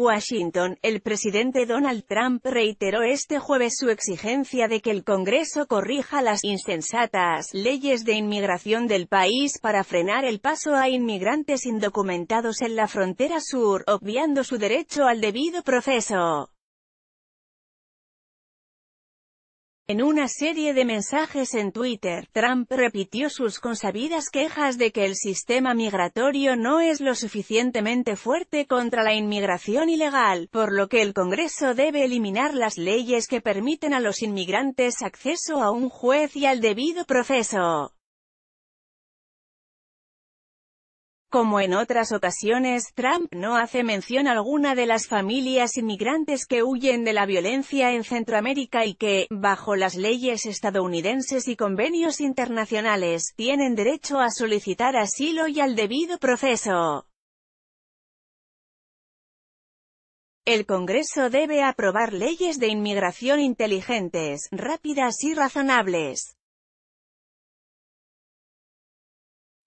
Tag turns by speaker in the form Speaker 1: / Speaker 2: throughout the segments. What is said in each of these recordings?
Speaker 1: Washington, el presidente Donald Trump reiteró este jueves su exigencia de que el Congreso corrija las insensatas leyes de inmigración del país para frenar el paso a inmigrantes indocumentados en la frontera sur, obviando su derecho al debido proceso. En una serie de mensajes en Twitter, Trump repitió sus consabidas quejas de que el sistema migratorio no es lo suficientemente fuerte contra la inmigración ilegal, por lo que el Congreso debe eliminar las leyes que permiten a los inmigrantes acceso a un juez y al debido proceso. Como en otras ocasiones, Trump no hace mención alguna de las familias inmigrantes que huyen de la violencia en Centroamérica y que, bajo las leyes estadounidenses y convenios internacionales, tienen derecho a solicitar asilo y al debido proceso. El Congreso debe aprobar leyes de inmigración inteligentes, rápidas y razonables.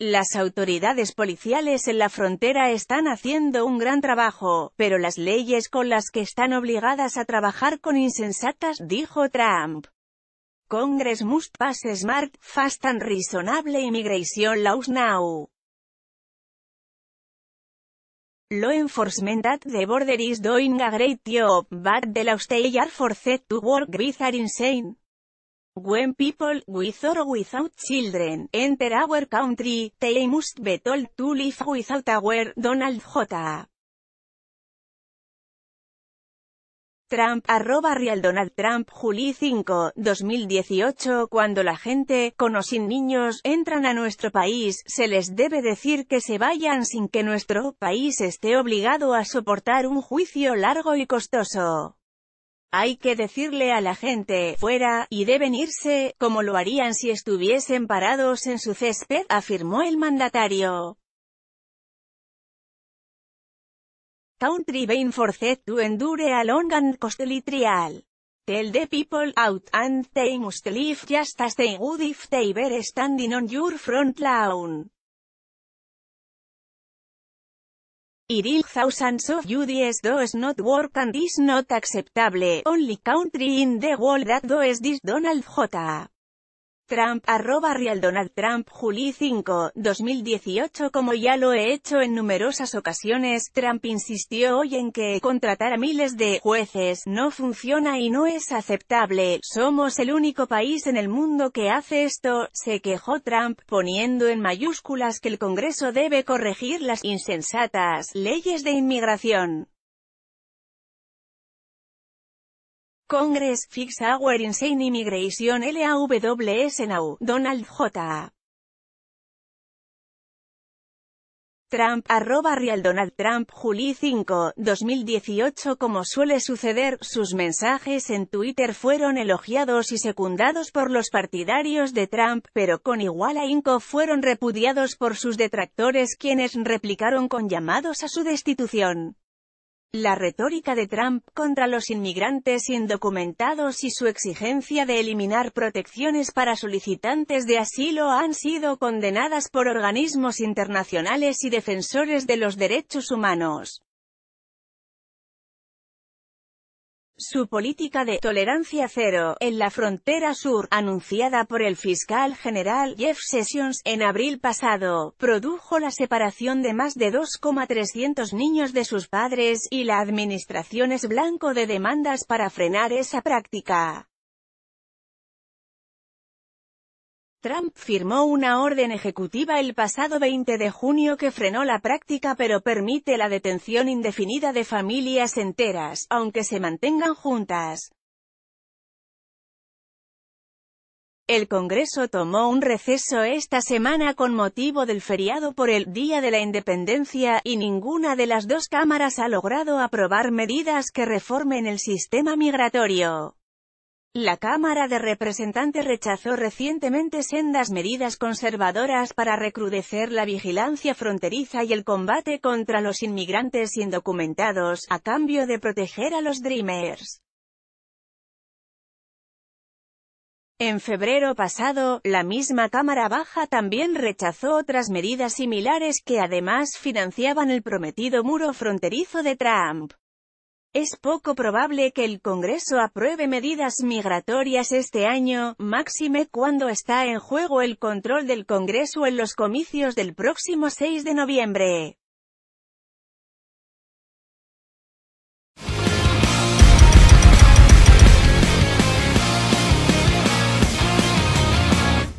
Speaker 1: Las autoridades policiales en la frontera están haciendo un gran trabajo, pero las leyes con las que están obligadas a trabajar con insensatas, dijo Trump. Congress must pass smart, fast and reasonable immigration laws now. Law enforcement at the border is doing a great job, but the laws they are forced to work with are insane. When people, with or without children, enter our country, they must be told to live without our Donald J. Trump, arroba Real Donald Trump, Juli 5, 2018 Cuando la gente, con o sin niños, entran a nuestro país, se les debe decir que se vayan sin que nuestro país esté obligado a soportar un juicio largo y costoso. Hay que decirle a la gente, fuera, y deben irse, como lo harían si estuviesen parados en su césped, afirmó el mandatario. Country Bain forced to endure a long and costly trial. Tell the people out and they must leave just as they would if they were standing on your front lawn. is thousands of you does not work and is not acceptable, only country in the world that does this Donald J. Trump, arroba Real Donald Trump, Juli 5, 2018 Como ya lo he hecho en numerosas ocasiones, Trump insistió hoy en que contratar a miles de jueces no funciona y no es aceptable, somos el único país en el mundo que hace esto, se quejó Trump, poniendo en mayúsculas que el Congreso debe corregir las insensatas leyes de inmigración. Congress Fix Our Insane Immigration LAWS Donald J. Trump, arroba real Donald Trump, Juli 5, 2018 Como suele suceder, sus mensajes en Twitter fueron elogiados y secundados por los partidarios de Trump, pero con igual ahínco fueron repudiados por sus detractores quienes replicaron con llamados a su destitución. La retórica de Trump contra los inmigrantes indocumentados y su exigencia de eliminar protecciones para solicitantes de asilo han sido condenadas por organismos internacionales y defensores de los derechos humanos. Su política de «tolerancia cero» en la frontera sur, anunciada por el fiscal general Jeff Sessions en abril pasado, produjo la separación de más de 2,300 niños de sus padres, y la administración es blanco de demandas para frenar esa práctica. Trump firmó una orden ejecutiva el pasado 20 de junio que frenó la práctica pero permite la detención indefinida de familias enteras, aunque se mantengan juntas. El Congreso tomó un receso esta semana con motivo del feriado por el Día de la Independencia, y ninguna de las dos cámaras ha logrado aprobar medidas que reformen el sistema migratorio. La Cámara de Representantes rechazó recientemente sendas medidas conservadoras para recrudecer la vigilancia fronteriza y el combate contra los inmigrantes indocumentados, a cambio de proteger a los Dreamers. En febrero pasado, la misma Cámara Baja también rechazó otras medidas similares que además financiaban el prometido muro fronterizo de Trump. Es poco probable que el Congreso apruebe medidas migratorias este año, máxime cuando está en juego el control del Congreso en los comicios del próximo 6 de noviembre.